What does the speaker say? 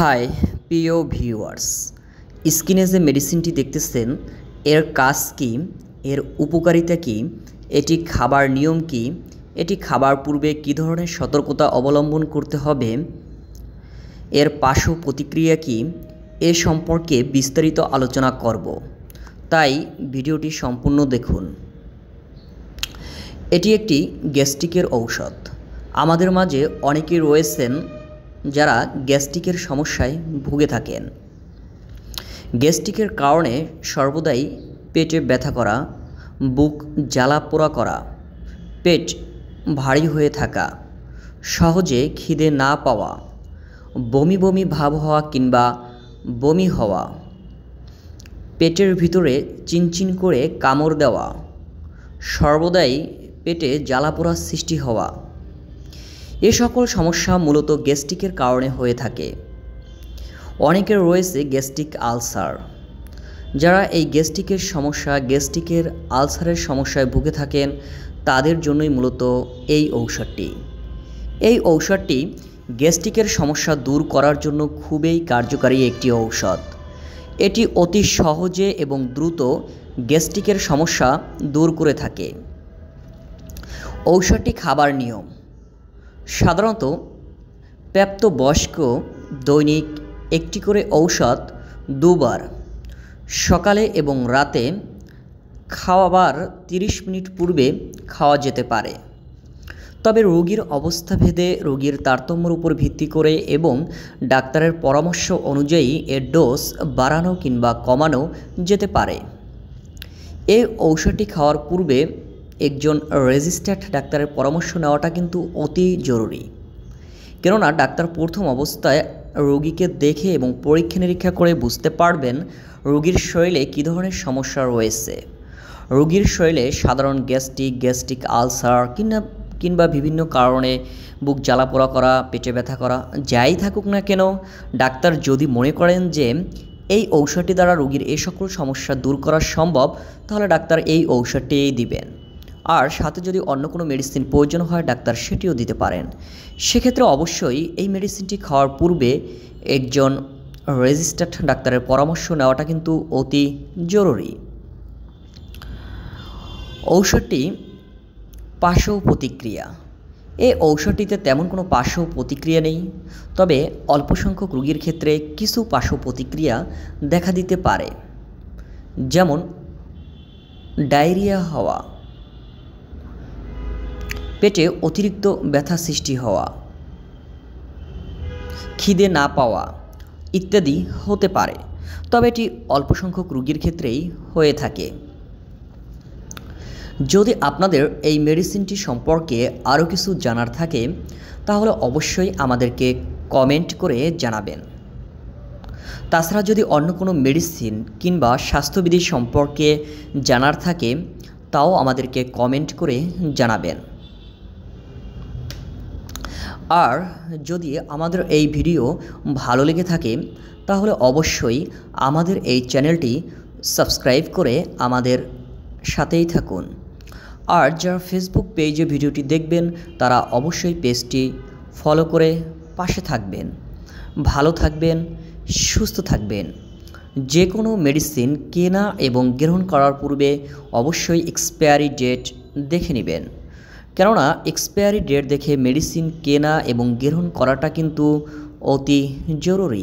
high প্রিয় viewers স্কিনে যে মেডিসিনটি দেখতেছেন এর কাজ কী এর উপকারিতা কি এটি খাবার নিয়ম কি এটি খাবার পূর্বে কি ধরনের সতর্কতা অবলম্বন করতে হবে এর পার্শ্ব প্রতিক্রিয়া কি এ সম্পর্কে বিস্তারিত আলোচনা করব তাই ভিডিওটি সম্পূর্ণ দেখুন এটি একটি গ্যাস্ট্রিকের ঔষধ আমাদের মাঝে অনেকে রয়েছেন যারা গ্যাস্ট্রিকের সমস্যায় ভুগে থাকেন গ্যাস্ট্রিকের কারণে সর্বদাই পেটে ব্যথা করা বুক জ্বালা পোড়া করা পেট ভারী হয়ে থাকা সহজে খিদে না পাওয়া বমি বমি ভাব হওয়া কিংবা বমি হওয়া পেটের ভিতরে চিনচিন করে কামড় দেওয়া সর্বদাই পেটে জ্বালাপোড়া সৃষ্টি হওয়া এ সকল সমস্যা মূলত গ্যাস্ট্রিকের কারণে হয়ে থাকে অনেকের রয়েছে গ্যাস্ট্রিক আলসার যারা এই গ্যাস্ট্রিকের সমস্যা গ্যাস্ট্রিকের আলসারের সমস্যায় ভুগে থাকেন তাদের জন্যই মূলত এই ঔষধটি এই ঔষধটি গ্যাস্ট্রিকের সমস্যা দূর করার জন্য খুবই কার্যকারী একটি ঔষধ এটি অতি সহজে এবং দ্রুত গ্যাস্ট্রিকের সমস্যা দূর করে থাকে ঔষধটি খাবার নিয়ম সাধারণত প্রাপ্তবয়স্ক দৈনিক একটি করে ঔষধ দুবার সকালে এবং রাতে খাওয়াবার তিরিশ মিনিট পূর্বে খাওয়া যেতে পারে তবে রোগীর অবস্থা ভেদে রোগীর তারতম্যের উপর ভিত্তি করে এবং ডাক্তারের পরামর্শ অনুযায়ী এর ডোজ বাড়ানো কিংবা কমানো যেতে পারে এই ঔষধটি খাওয়ার পূর্বে একজন রেজিস্টার্ড ডাক্তারের পরামর্শ নেওয়াটা কিন্তু অতি জরুরি কেননা ডাক্তার প্রথম অবস্থায় রোগীকে দেখে এবং পরীক্ষা নিরীক্ষা করে বুঝতে পারবেন রোগীর শরীরে কী ধরনের সমস্যা রয়েছে রোগীর শরীরে সাধারণ গ্যাস্ট্রিক গ্যাস্ট্রিক আলসার কিংবা কিংবা বিভিন্ন কারণে বুক জ্বালাপোড়া করা পেটে ব্যথা করা যাই থাকুক না কেন ডাক্তার যদি মনে করেন যে এই ঔষধটি দ্বারা রোগীর এ সকল সমস্যা দূর করা সম্ভব তাহলে ডাক্তার এই ঔষধটিই দিবেন আর সাথে যদি অন্য কোনো মেডিসিন প্রয়োজন হয় ডাক্তার সেটিও দিতে পারেন সেক্ষেত্রে অবশ্যই এই মেডিসিনটি খাওয়ার পূর্বে একজন রেজিস্টার্ড ডাক্তারের পরামর্শ নেওয়াটা কিন্তু অতি জরুরি ঔষধটি পার্শ্ব প্রতিক্রিয়া এই ঔষধটিতে তেমন কোনো পার্শ্ব প্রতিক্রিয়া নেই তবে অল্প সংখ্যক রুগীর ক্ষেত্রে কিছু পার্শ্ব প্রতিক্রিয়া দেখা দিতে পারে যেমন ডায়রিয়া হওয়া পেটে অতিরিক্ত ব্যথা সৃষ্টি হওয়া খিদে না পাওয়া ইত্যাদি হতে পারে তবে এটি অল্প সংখ্যক রুগীর ক্ষেত্রেই হয়ে থাকে যদি আপনাদের এই মেডিসিনটি সম্পর্কে আরও কিছু জানার থাকে তাহলে অবশ্যই আমাদেরকে কমেন্ট করে জানাবেন তাছাড়া যদি অন্য কোনো মেডিসিন কিংবা স্বাস্থ্যবিধি সম্পর্কে জানার থাকে তাও আমাদেরকে কমেন্ট করে জানাবেন আর যদি আমাদের এই ভিডিও ভালো লেগে থাকে তাহলে অবশ্যই আমাদের এই চ্যানেলটি সাবস্ক্রাইব করে আমাদের সাথেই থাকুন আর যারা ফেসবুক পেজে ভিডিওটি দেখবেন তারা অবশ্যই পেজটি ফলো করে পাশে থাকবেন ভালো থাকবেন সুস্থ থাকবেন যে কোনো মেডিসিন কেনা এবং গ্রহণ করার পূর্বে অবশ্যই এক্সপায়ারি ডেট দেখে নেবেন কেননা এক্সপায়ারি ডেট দেখে মেডিসিন কেনা এবং গ্রহণ করাটা কিন্তু অতি জরুরি